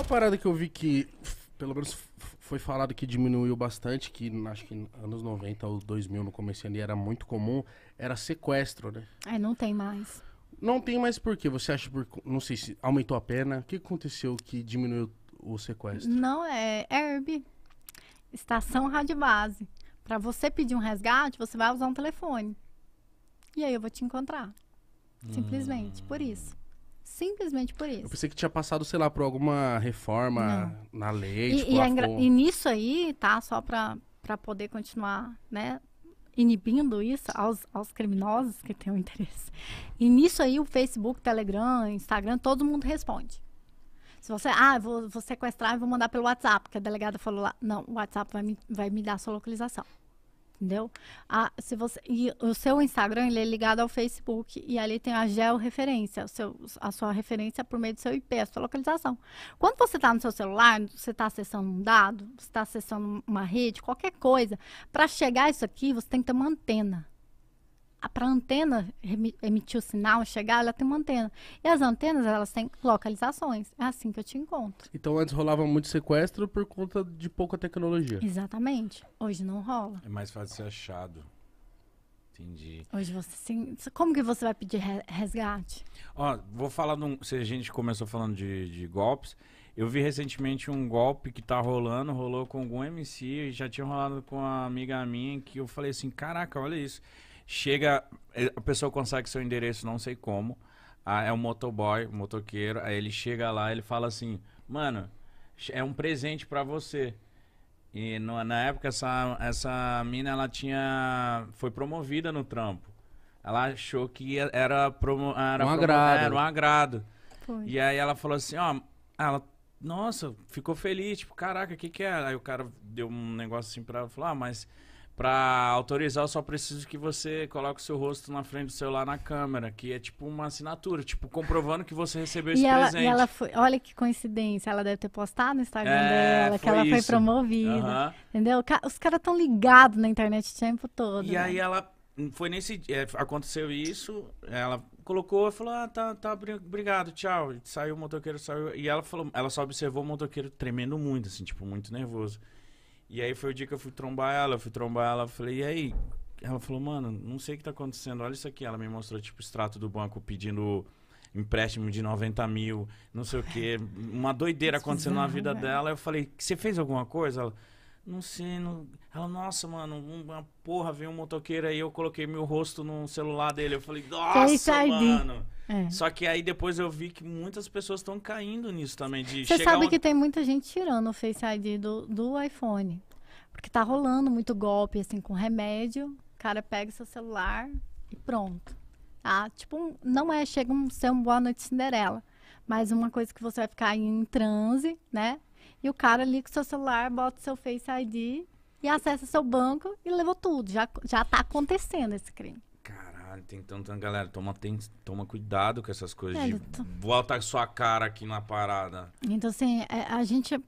Uma parada que eu vi que, pelo menos foi falado que diminuiu bastante, que acho que anos 90 ou 2000, no começo ali, era muito comum, era sequestro, né? É, não tem mais. Não tem mais por quê? Você acha por... Não sei se aumentou a pena. O que aconteceu que diminuiu o sequestro? Não, é herb. Estação rádio base. Para você pedir um resgate, você vai usar um telefone. E aí eu vou te encontrar. Simplesmente, hum. por isso. Simplesmente por isso. Eu pensei que tinha passado, sei lá, por alguma reforma Não. na lei. E, tipo, é e, e, nisso aí, tá? Só pra, pra poder continuar, né? Inibindo isso aos, aos criminosos que têm o um interesse. E nisso aí, o Facebook, Telegram, Instagram, todo mundo responde. Se você, ah, vou, vou sequestrar e vou mandar pelo WhatsApp, porque a delegada falou lá. Não, o WhatsApp vai me, vai me dar a sua localização. Entendeu? se você, e o seu Instagram ele é ligado ao Facebook e ali tem a georreferência, o seu, a sua referência por meio do seu IP, a sua localização. Quando você está no seu celular, você está acessando um dado, você está acessando uma rede, qualquer coisa, para chegar isso aqui, você tem que ter uma antena para a antena emitir o sinal, chegar, ela tem uma antena. E as antenas, elas têm localizações. É assim que eu te encontro. Então antes rolava muito sequestro por conta de pouca tecnologia. Exatamente. Hoje não rola. É mais fácil ser achado. Entendi. Hoje você sim. Como que você vai pedir resgate? Ó, vou falar num. Se a gente começou falando de, de golpes. Eu vi recentemente um golpe que tá rolando, rolou com algum MC, já tinha rolado com uma amiga minha, que eu falei assim, caraca, olha isso. Chega, eh, a pessoa consegue seu endereço, não sei como. Ah, é um motoboy, um motoqueiro. Aí ele chega lá, ele fala assim: Mano, é um presente para você. E no, na época, essa, essa mina ela tinha. Foi promovida no trampo. Ela achou que era, promo, era um agrado. Era um agrado. Foi. E aí ela falou assim: Ó, ela nossa, ficou feliz, tipo, caraca, o que que é? Aí o cara deu um negócio assim pra ela, falou, ah, mas Pra autorizar, eu só preciso que você coloque o seu rosto na frente do celular na câmera, que é tipo uma assinatura, tipo, comprovando que você recebeu esse e ela, presente. E ela foi, olha que coincidência, ela deve ter postado no Instagram é, dela, que ela isso. foi promovida. Uhum. Entendeu? Os caras estão ligados na internet o tempo todo. E né? aí ela hum, foi nesse dia, é, aconteceu isso, ela colocou e falou, ah, tá, tá, obrigado, tchau. E saiu o motoqueiro, saiu. E ela falou, ela só observou o motoqueiro tremendo muito, assim, tipo, muito nervoso. E aí foi o dia que eu fui trombar ela, eu fui trombar ela, falei, e aí? Ela falou, mano, não sei o que tá acontecendo, olha isso aqui. Ela me mostrou, tipo, extrato do banco pedindo empréstimo de 90 mil, não sei o quê. Uma doideira acontecendo na vida dela. Eu falei, você fez alguma coisa? Ela, não sei, não... Ela, nossa, mano, uma porra, veio um motoqueiro aí, eu coloquei meu rosto no celular dele. Eu falei, nossa, mano. É. Só que aí depois eu vi que muitas pessoas estão caindo nisso também. Você sabe onde... que tem muita gente tirando o Face ID do, do iPhone. Porque tá rolando muito golpe, assim, com remédio. O cara pega seu celular e pronto. Tá? Tipo, não é, chega um, ser um Boa Noite Cinderela. Mas uma coisa que você vai ficar em transe, né? E o cara liga o seu celular, bota seu Face ID e acessa seu banco e levou tudo. Já, já tá acontecendo esse crime. Caralho, tem tanta galera. Toma, tem, toma cuidado com essas coisas. É, de... Tô... Volta sua cara aqui na parada. Então, assim, a, é, a gente. É,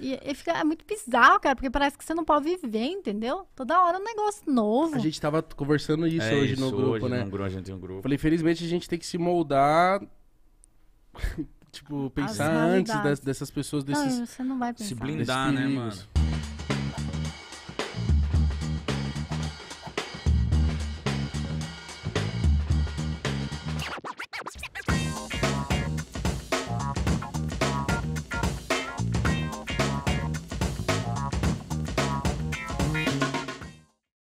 e, e, fica, é muito bizarro, cara, porque parece que você não pode viver, entendeu? Toda hora é um negócio novo. A gente tava conversando isso é hoje isso, no grupo, hoje né? grupo, a gente tem um grupo. Falei, infelizmente a gente tem que se moldar tipo, pensar antes dessas pessoas, desses. Não, você não vai pensar. Se blindar, né, mano?